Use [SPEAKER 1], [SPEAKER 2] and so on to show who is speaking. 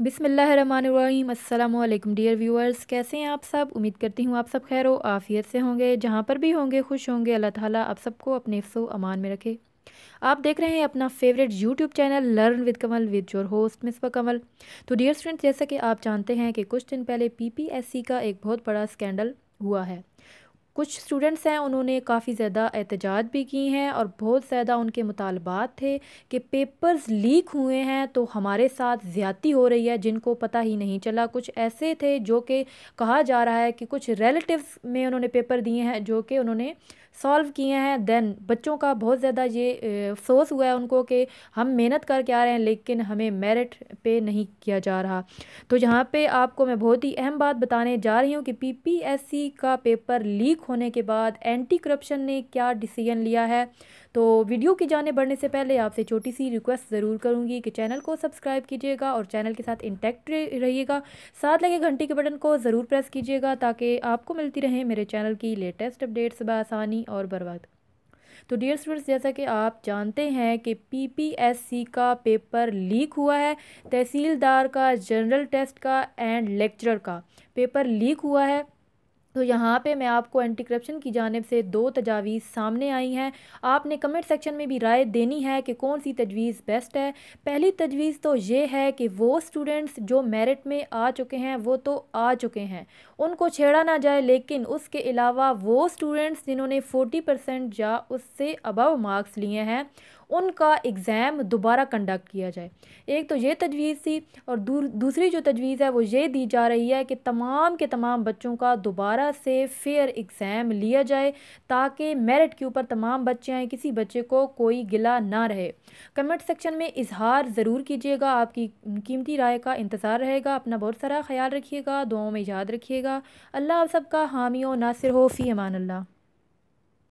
[SPEAKER 1] बिसमीम् अल्लाम dear viewers कैसे हैं आप सब उम्मीद करती हूँ आप सब खैर व आफ़ियत से होंगे जहाँ पर भी होंगे खुश होंगे अल्लाह ताला आप सबको अपने सो अमान में रखे आप देख रहे हैं अपना favourite YouTube channel learn with Kamal with your host Misba Kamal तो डियर स्टूडेंट्स जैसा कि आप जानते हैं कि कुछ दिन पहले सी का एक बहुत बड़ा स्कैंडल हुआ है कुछ स्टूडेंट्स हैं उन्होंने काफ़ी ज़्यादा एहतजाज भी की हैं और बहुत ज़्यादा उनके मुतालबात थे कि पेपर्स लीक हुए हैं तो हमारे साथ ज़्यादी हो रही है जिनको पता ही नहीं चला कुछ ऐसे थे जो कि कहा जा रहा है कि कुछ रिलेटिव्स में उन्होंने पेपर दिए हैं जो कि उन्होंने सॉल्व किए हैं दैन बच्चों का बहुत ज़्यादा ये अफसोस हुआ है उनको कि हम मेहनत करके आ रहे हैं लेकिन हमें मेरिट पे नहीं किया जा रहा तो यहाँ पे आपको मैं बहुत ही अहम बात बताने जा रही हूँ कि पीपीएससी का पेपर लीक होने के बाद एंटी करप्शन ने क्या डिसीजन लिया है तो वीडियो की जाने बढ़ने से पहले आपसे छोटी सी रिक्वेस्ट ज़रूर करूंगी कि चैनल को सब्सक्राइब कीजिएगा और चैनल के साथ इंटैक्ट रहिएगा साथ लगे घंटी के बटन को ज़रूर प्रेस कीजिएगा ताकि आपको मिलती रहे मेरे चैनल की लेटेस्ट अपडेट्स बसानी और बर्बाद तो डियर स्टूडेंट्स जैसा कि आप जानते हैं कि पीपीएससी का पेपर लीक हुआ है तहसीलदार का जनरल टेस्ट का एंड लेक्चरर का पेपर लीक हुआ है तो यहाँ पे मैं आपको एंटी करप्शन की जानब से दो तजावीज़ सामने आई हैं आपने कमेंट सेक्शन में भी राय देनी है कि कौन सी तजवीज़ बेस्ट है पहली तजवीज़ तो ये है कि वो स्टूडेंट्स जो मेरिट में आ चुके हैं वो तो आ चुके हैं उनको छेड़ा ना जाए लेकिन उसके अलावा वो स्टूडेंट्स जिन्होंने फोर्टी परसेंट या उससे अबव मार्क्स लिए हैं उनका एग्ज़ाम दोबारा कंडक्ट किया जाए एक तो ये तजवीज़ थी और दूसरी जो तजवीज़ है वो ये दी जा रही है कि तमाम के तमाम बच्चों का दोबारा दोबारा से फेयर एग्ज़ाम लिया जाए ताकि मेरिट के ऊपर तमाम बच्चे आए किसी बच्चे को कोई गिला ना रहे कमेंट सेक्शन में इजहार ज़रूर कीजिएगा आपकी कीमती राय का इंतज़ार रहेगा अपना बहुत सारा ख्याल रखिएगा दुआओं में याद रखिएगा अल्लाह आप सबका हामी और नासिर हो फ़ी अमान अल्लाह